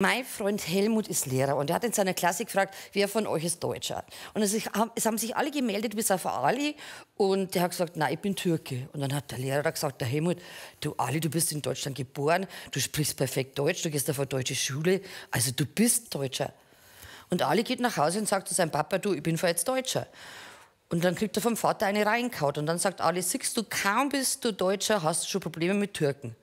Mein Freund Helmut ist Lehrer und er hat in seiner Klasse gefragt, wer von euch ist Deutscher? Und es haben sich alle gemeldet, bis auf Ali. Und der hat gesagt, nein, ich bin Türke. Und dann hat der Lehrer gesagt, der Helmut, du Ali, du bist in Deutschland geboren, du sprichst perfekt Deutsch, du gehst auf eine deutsche Schule, also du bist Deutscher. Und Ali geht nach Hause und sagt zu seinem Papa, du, ich bin jetzt Deutscher. Und dann kriegt er vom Vater eine reinkaut. Und dann sagt Ali, siehst du, kaum bist du Deutscher, hast du schon Probleme mit Türken.